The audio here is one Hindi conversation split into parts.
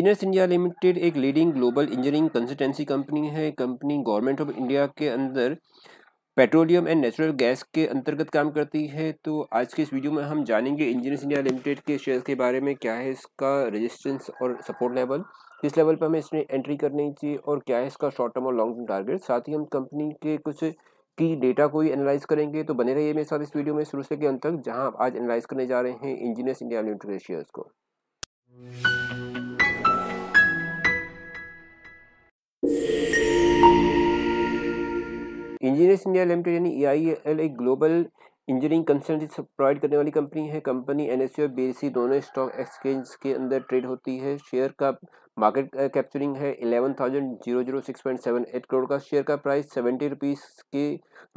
इंजीनियर्स इंडिया लिमिटेड एक leading global engineering consultancy company है कंपनी गवर्नमेंट ऑफ इंडिया के अंदर पेट्रोलियम एंड नेचुरल गैस के अंतर्गत काम करती है तो आज के इस वीडियो में हम जानेंगे इंजीनियर्स इंडिया लिमिटेड के शेयर्स के बारे में क्या है इसका रजिस्टेंस और सपोर्ट लेवल किस लेवल पर हमें इसमें एंट्री करनी चाहिए और क्या है इसका शॉर्ट टर्म और लॉन्ग टर्म टारगेट साथ ही हम कंपनी के कुछ की डेटा को ही एनालाइज करेंगे तो बने रहिए मेरे साथ इस वीडियो में शुरू से के अंत तक जहां आप आज एनालाइज करने जा रहे हैं इंजीनियर्स इंडिया लिमिटेड शेयर्स को इंजीनियर्स इंडिया लिमिटेड यानी एल एक ग्लोबल इंजीनियरिंग कंसल्टेंसी प्रोवाइड करने वाली कंपनी है कंपनी एन एस e और बी e दोनों स्टॉक एक्सचेंज के अंदर ट्रेड होती है शेयर का मार्केट कैप्चरिंग है eleven thousand zero zero six point seven eight crore का शेयर का प्राइस सेवेंटी रुपीज़ के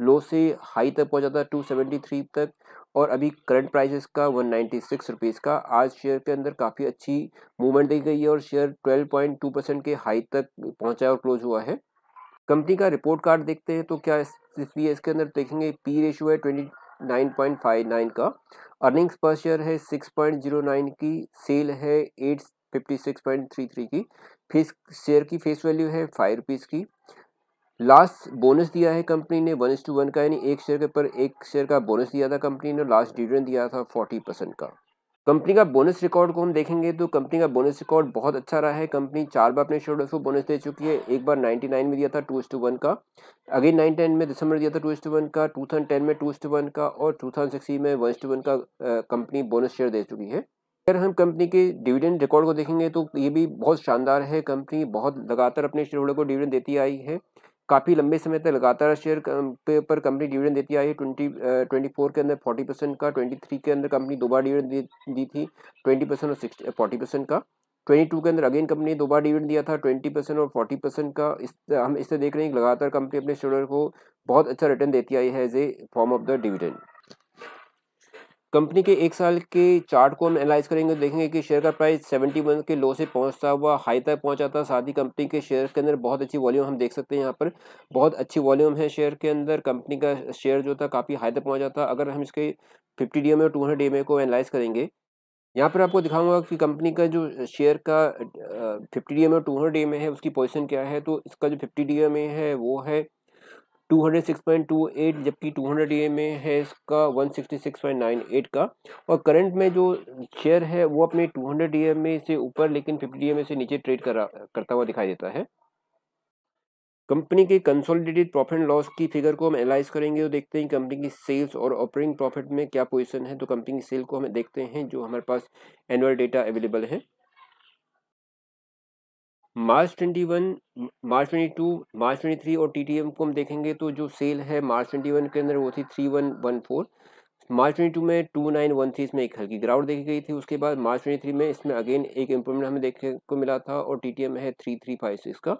लो से हाई तक पहुंच था है टू सेवेंटी थ्री तक और अभी करंट प्राइस इसका वन नाइन्टी सिक्स रुपीज़ का आज शेयर के अंदर काफ़ी अच्छी मूवमेंट दी गई है और share twelve point two percent के हाई तक पहुँचा और क्लोज हुआ है कंपनी का रिपोर्ट कार्ड देखते हैं तो क्या इसलिए इसके अंदर देखेंगे पी रेशो है twenty nine point five nine का अर्निंग्स पर शेयर है सिक्स पॉइंट जीरो नाइन की सेल है eight fifty six point three three की फेस शेयर की फेस वैल्यू है फाइव रुपीज़ की लास्ट बोनस दिया है कंपनी ने वन इस टू वन का यानी एक शेयर के ऊपर एक शेयर का बोनस दिया था कंपनी ने लास्ट डिविडेंड दिया था फोर्टी परसेंट का कंपनी का बोनस रिकॉर्ड को हम देखेंगे तो कंपनी का बोनस रिकॉर्ड बहुत अच्छा रहा है कंपनी चार बार अपने शेयर को बोनस दे चुकी है एक बार 99 में दिया था टू टू वन का अगेन नाइन टेन में दिसंबर दिया था टू टू वन का टू थाउजेंड टेन में टू टू वन का और टू थाउजेंड सिक्सटी में वन टू वन का कंपनी बोनस शेयर दे चुकी है अगर हम कंपनी के डिविडेंड रिकॉर्ड को देखेंगे तो ये भी बहुत शानदार है कंपनी बहुत लगातार अपने शेयर होल्डर को डिविडेंड देती आई है काफ़ी लंबे समय तक लगातार शेयर पे पर कंपनी डिविडेंड देती आई है ट्वेंटी ट्वेंटी फोर के अंदर फोर्टी परसेंट का ट्वेंटी थ्री के अंदर कंपनी दो बार डिविडेंड दी थी ट्वेंटी परसेंट और सिक्स फोर्टी परसेंट का ट्वेंटी टू के अंदर अगेन कंपनी ने दो बार डिविडेंड दिया था ट्वेंटी परसेंट और फोर्टी परसेंट का इस हम इससे देख रहे हैं कि लगातार कंपनी अपने शेयर को बहुत अच्छा रिटर्न देती आई है as a form of the dividend company के एक साल के चार्ट को हम एनालाइज करेंगे देखेंगे कि शेयर का प्राइस सेवेंटी वन के लो से पहुंचता हुआ हाई तक पहुंचा था साथ ही कंपनी के शेयर के अंदर बहुत अच्छी वॉल्यूम हम देख सकते हैं यहाँ पर बहुत अच्छी वॉल्यूम है शेयर के अंदर कंपनी का शेयर जो था काफ़ी हाई तक पहुँचा था अगर हम इसके फिफ्टी डी और टू हंड्रेड को एनालाइज करेंगे यहाँ पर आपको दिखाऊंगा कि कंपनी का जो शेयर का फिफ्टी डी और टू हंड्रेड है उसकी पोजिशन क्या है तो इसका जो फिफ्टी डी है वो है 206.28 जबकि 200 ए में है इसका 166.98 का और करंट में जो शेयर है वो अपने 200 ए में से ऊपर लेकिन 50 ए में से नीचे ट्रेड करा करता हुआ दिखाई देता है कंपनी के कंसोलिडेटेड प्रॉफिट एंड लॉस की फिगर को हम एनालाइज करेंगे और देखते हैं कंपनी की सेल्स और ऑपरेटिंग प्रॉफिट में क्या पोजीशन है तो कंपनी की सेल को हम देखते हैं जो हमारे पास एनुअल डेटा अवेलेबल है मार्च 21, मार्च 22, मार्च 23 और टीटीएम को हम देखेंगे तो जो सेल है मार्च 21 के अंदर वो थी 3114 मार्च 22 में 2913 इसमें एक हल्की ग्राउंड देखी गई थी उसके बाद मार्च 23 में इसमें अगेन एक इम्प्रूवमेंट हमें देखने को मिला था और टीटीएम है 3356 का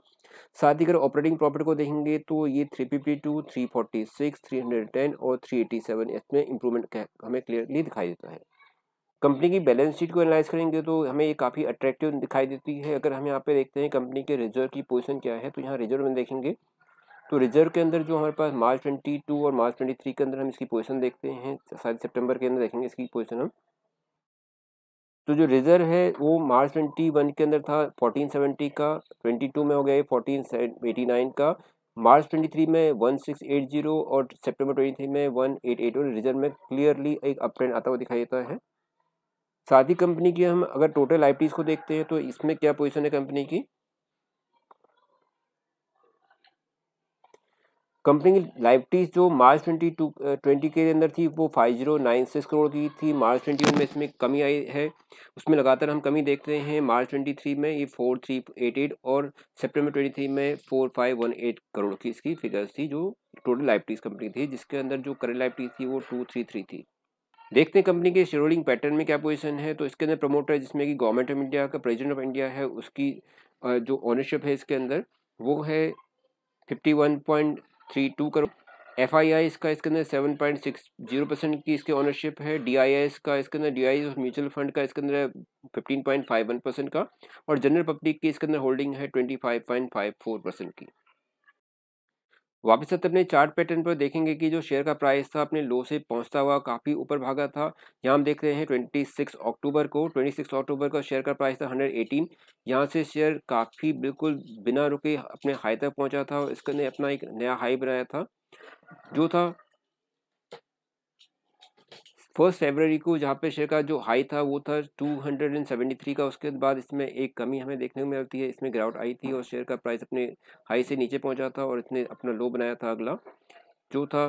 साथ ही अगर ऑपरेटिंग प्रॉफिट को देखेंगे तो ये थ्री हंड्रेड टेन और सेवन इसमें इम्प्रूवमेंट हमें क्लियरली दिखाई देता है कंपनी की बैलेंस शीट को एनालाइज करेंगे तो हमें ये काफ़ी अट्रैक्टिव दिखाई देती है अगर हम यहाँ पे देखते हैं कंपनी के रिजर्व की पोजीशन क्या है तो यहाँ रिजर्व में देखेंगे तो रिजर्व के अंदर जो हमारे पास मार्च टू और मार्च थ्री के अंदर हम इसकी पोजीशन देखते हैं शायद सेप्टेम्बर के अंदर देखेंगे इसकी पोजिशन हम तो जो रिजर्व है वो मार्च ट्वेंटी वन के अंदर था फोर्टीन सेवेंटी का ट्वेंटी टू में हो गया फोर्टीन एटी नाइन का मार्च ट्वेंटी थ्री में वन सिक्स एट जीरो और सितंबर ट्वेंटी थ्री में वन एट एट और रिजर्व में क्लियरली एक अप ट्रेंड आता हुआ दिखाई देता है साथ ही कंपनी की हम अगर टोटल आई को देखते हैं तो इसमें क्या पोजिशन है कंपनी की कंपनी की टीज जो मार्च ट्वेंटी टू ट्वेंटी के अंदर थी वो five zero nine six crore की थी मार्च ट्वेंटी वन में इसमें कमी आई है उसमें लगातार हम कमी देखते हैं मार्च ट्वेंटी थ्री में ये फोर थ्री एट एट और सितंबर ट्वेंटी थ्री में four five one eight crore की इसकी फिगर्स थी जो टोटल टीज कंपनी थी जिसके अंदर जो करेंट लाइवटीज थी वो टू थ्री थ्री थी देखते हैं कंपनी के शेयरहोल्डिंग पैटर्न में क्या पोजीशन है तो इसके अंदर प्रमोटर जिसमें कि गवर्नमेंट ऑफ इंडिया का प्रेजिडेंट ऑफ इंडिया है उसकी जो ऑनरशिप है इसके अंदर वो है fifty one point three two crore F I I इसका इसके अंदर seven point six zero percent की इसकी ऑनरशिप है डी आई आई का इसके अंदर डी आई म्यूचुअल फंड का इसके अंदर fifteen point five one percent का और जनरल पब्लिक की इसके अंदर होल्डिंग है twenty five point five four percent की वापस से तो अपने चार्ट पैटर्न पर देखेंगे कि जो शेयर का प्राइस था अपने लो से पहुंचता हुआ काफ़ी ऊपर भागा था यहाँ हम देख रहे हैं 26 अक्टूबर को 26 अक्टूबर का शेयर का प्राइस था 118 यहाँ से शेयर काफ़ी बिल्कुल बिना रुके अपने हाई तक पहुंचा था और ने अपना एक नया हाई बनाया था जो था फर्स्ट फेबररी को जहाँ पे शेयर का जो हाई था वो था 273 का उसके बाद इसमें एक कमी हमें देखने को मिलती है इसमें ग्राउट आई थी और शेयर का प्राइस अपने हाई से नीचे पहुँचा था और इसने अपना लो बनाया था अगला जो था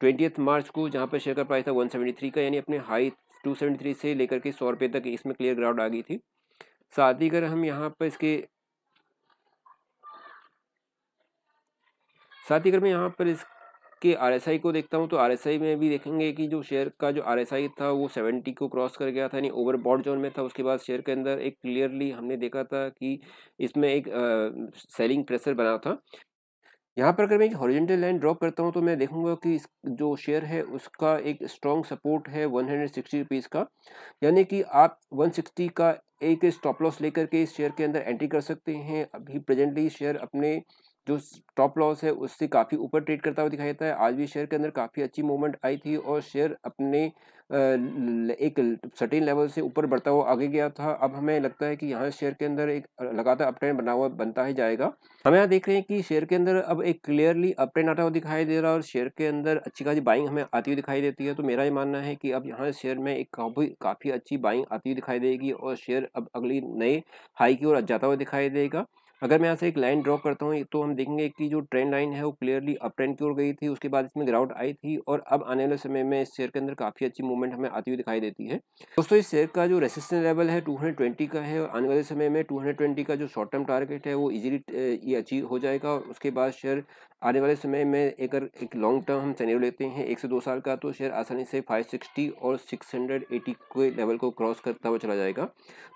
ट्वेंटी मार्च को जहाँ पर शेयर का प्राइस था 173 का यानी अपने हाई 273 से लेकर के सौ रुपये तक इसमें क्लियर ग्राउंड आ गई थी साथ ही अगर हम यहाँ पर इसके साथ ही अगर मैं यहाँ पर इस इसके आरएसआई को देखता हूँ तो आरएसआई में भी देखेंगे कि जो शेयर का जो आरएसआई था वो सेवेंटी को क्रॉस कर गया था यानी ओवर बॉड जोन में था उसके बाद शेयर के अंदर एक क्लियरली हमने देखा था कि इसमें एक सेलिंग प्रेशर बना था यहाँ पर अगर मैं एक हॉरिजेंटल लाइन ड्रॉप करता हूँ तो मैं देखूंगा कि इस जो शेयर है उसका एक स्ट्रॉन्ग सपोर्ट है 160 रुपीस का यानी कि आप 160 का एक स्टॉप लॉस लेकर के इस शेयर के अंदर एंट्री कर सकते हैं अभी प्रेजेंटली शेयर अपने जो स्टॉप लॉस है उससे काफ़ी ऊपर ट्रेड करता हुआ दिखाई देता है आज भी शेयर के अंदर काफ़ी अच्छी मूवमेंट आई थी और शेयर अपने एक सटीन लेवल से ऊपर बढ़ता हुआ आगे गया था अब हमें लगता है कि यहाँ शेयर के अंदर एक लगातार अप ट्रेंड बना हुआ बनता ही जाएगा हम यहाँ देख रहे हैं कि शेयर के अंदर अब एक क्लियरली अप ट्रेंड आता हुआ दिखाई दे रहा है और शेयर के अंदर अच्छी खासी बाइंग हमें आती हुई दिखाई देती है तो मेरा ये मानना है कि अब यहाँ शेयर में एक काफ़ी काफ़ी अच्छी बाइंग आती हुई दिखाई देगी और शेयर अब अगली नए हाई की ओर जाता हुआ दिखाई देगा अगर मैं यहाँ से एक लाइन ड्रॉ करता हूँ तो हम देखेंगे कि जो ट्रेंड लाइन है वो क्लियरली अप ट्रेंड की ओर गई थी उसके बाद इसमें ग्राउंड आई थी और अब आने वाले समय में इस शेयर के अंदर काफ़ी अच्छी मूवमेंट हमें आती हुई दिखाई देती है दोस्तों इस शेयर का जो रेसिस्टेंस लेवल है टू का है और आने वाले समय में टू का जो शॉर्ट टर्म टारगेट है वो ईजिली ये अचीव हो जाएगा और उसके बाद शेयर आने वाले समय में अगर एक लॉन्ग टर्म हम सैनियो लेते हैं एक से दो साल का तो शेयर आसानी से फाइव और सिक्स के लेवल को क्रॉस करता हुआ चला जाएगा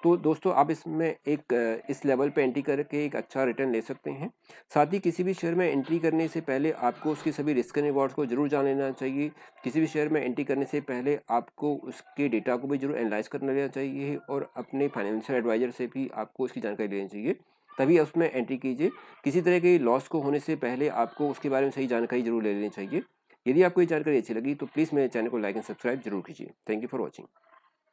तो दोस्तों आप इसमें एक इस लेवल पर एंट्री करके एक अच्छा रिटर्न ले सकते हैं साथ ही किसी भी शेयर में एंट्री करने से पहले आपको उसके सभी रिस्क एंड रिवॉर्ड्स को जरूर जान लेना चाहिए किसी भी शेयर में एंट्री करने से पहले आपको उसके डेटा को भी जरूर एनालाइज कर लेना चाहिए और अपने फाइनेंशियल एडवाइजर से भी आपको उसकी जानकारी लेनी चाहिए तभी उसमें एंट्री कीजिए किसी तरह के लॉस को होने से पहले आपको उसके बारे में सही जानकारी जरूर ले लेनी चाहिए यदि आपको ये जानकारी अच्छी लगी तो प्लीज़ मेरे चैनल को लाइक एंड सब्सक्राइब जरूर कीजिए थैंक यू फॉर वॉचिंग